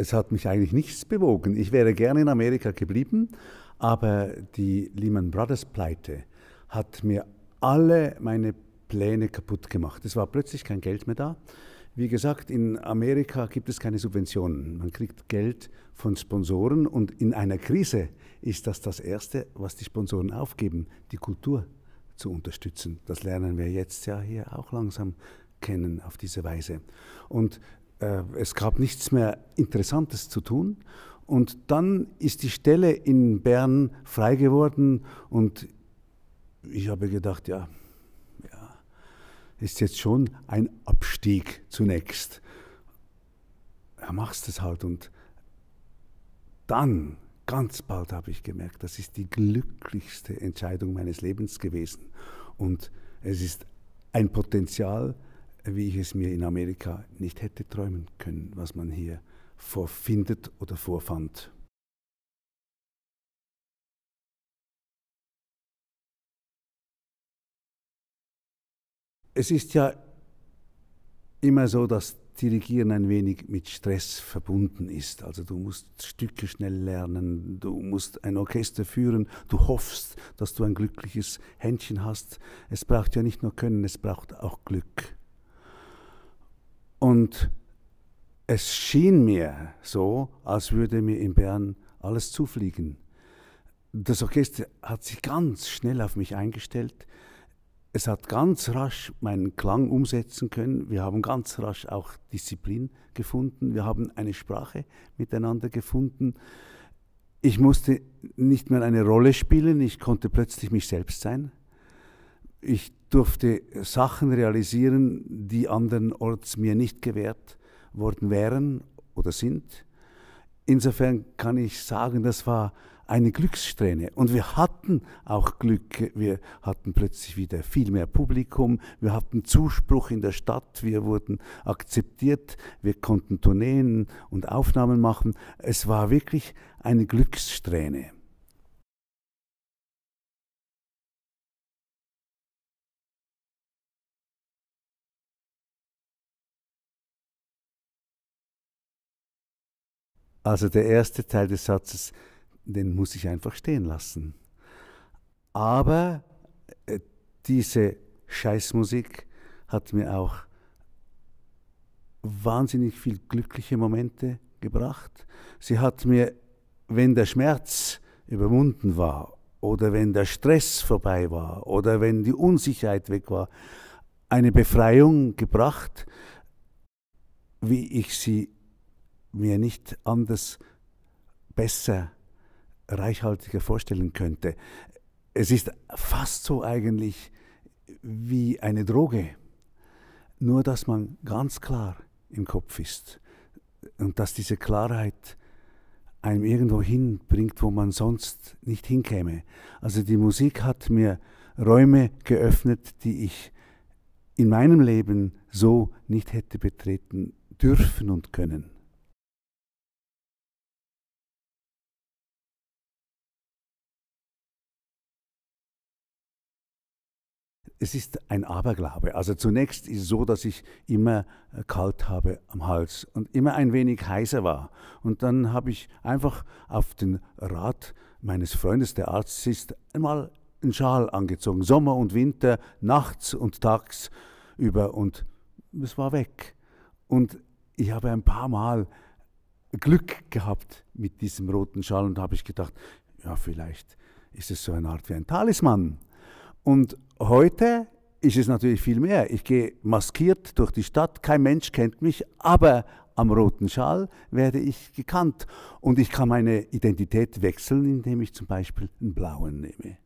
es hat mich eigentlich nichts bewogen. Ich wäre gerne in Amerika geblieben, aber die Lehman Brothers Pleite hat mir alle meine Pläne kaputt gemacht. Es war plötzlich kein Geld mehr da. Wie gesagt, in Amerika gibt es keine Subventionen. Man kriegt Geld von Sponsoren und in einer Krise ist das das Erste, was die Sponsoren aufgeben, die Kultur zu unterstützen. Das lernen wir jetzt ja hier auch langsam kennen auf diese Weise. Und äh, es gab nichts mehr Interessantes zu tun. Und dann ist die Stelle in Bern frei geworden und ich habe gedacht, ja, ja ist jetzt schon ein Abstieg zunächst. Ja, machst es halt. Und dann, ganz bald habe ich gemerkt, das ist die glücklichste Entscheidung meines Lebens gewesen. Und es ist ein Potenzial, wie ich es mir in Amerika nicht hätte träumen können, was man hier vorfindet oder vorfand. Es ist ja immer so, dass Dirigieren ein wenig mit Stress verbunden ist. Also du musst Stücke schnell lernen, du musst ein Orchester führen, du hoffst, dass du ein glückliches Händchen hast. Es braucht ja nicht nur Können, es braucht auch Glück. Und es schien mir so, als würde mir in Bern alles zufliegen. Das Orchester hat sich ganz schnell auf mich eingestellt. Es hat ganz rasch meinen Klang umsetzen können. Wir haben ganz rasch auch Disziplin gefunden. Wir haben eine Sprache miteinander gefunden. Ich musste nicht mehr eine Rolle spielen. Ich konnte plötzlich mich selbst sein. Ich durfte Sachen realisieren, die andernorts mir nicht gewährt worden wären oder sind. Insofern kann ich sagen, das war eine Glückssträhne. Und wir hatten auch Glück. Wir hatten plötzlich wieder viel mehr Publikum. Wir hatten Zuspruch in der Stadt. Wir wurden akzeptiert. Wir konnten Tourneen und Aufnahmen machen. Es war wirklich eine Glückssträhne. Also der erste Teil des Satzes, den muss ich einfach stehen lassen. Aber äh, diese Scheißmusik hat mir auch wahnsinnig viel glückliche Momente gebracht. Sie hat mir, wenn der Schmerz überwunden war oder wenn der Stress vorbei war oder wenn die Unsicherheit weg war, eine Befreiung gebracht, wie ich sie mir nicht anders besser, reichhaltiger vorstellen könnte. Es ist fast so eigentlich wie eine Droge, nur dass man ganz klar im Kopf ist und dass diese Klarheit einem irgendwo hinbringt, wo man sonst nicht hinkäme. Also die Musik hat mir Räume geöffnet, die ich in meinem Leben so nicht hätte betreten dürfen und können. es ist ein Aberglaube. Also zunächst ist es so, dass ich immer äh, kalt habe am Hals und immer ein wenig heißer war. Und dann habe ich einfach auf den Rat meines Freundes, der Arzt ist, einmal einen Schal angezogen. Sommer und Winter, nachts und tags über. Und es war weg. Und ich habe ein paar Mal Glück gehabt mit diesem roten Schal und habe ich gedacht, ja, vielleicht ist es so eine Art wie ein Talisman. Und Heute ist es natürlich viel mehr. Ich gehe maskiert durch die Stadt, kein Mensch kennt mich, aber am roten Schal werde ich gekannt. Und ich kann meine Identität wechseln, indem ich zum Beispiel einen blauen nehme.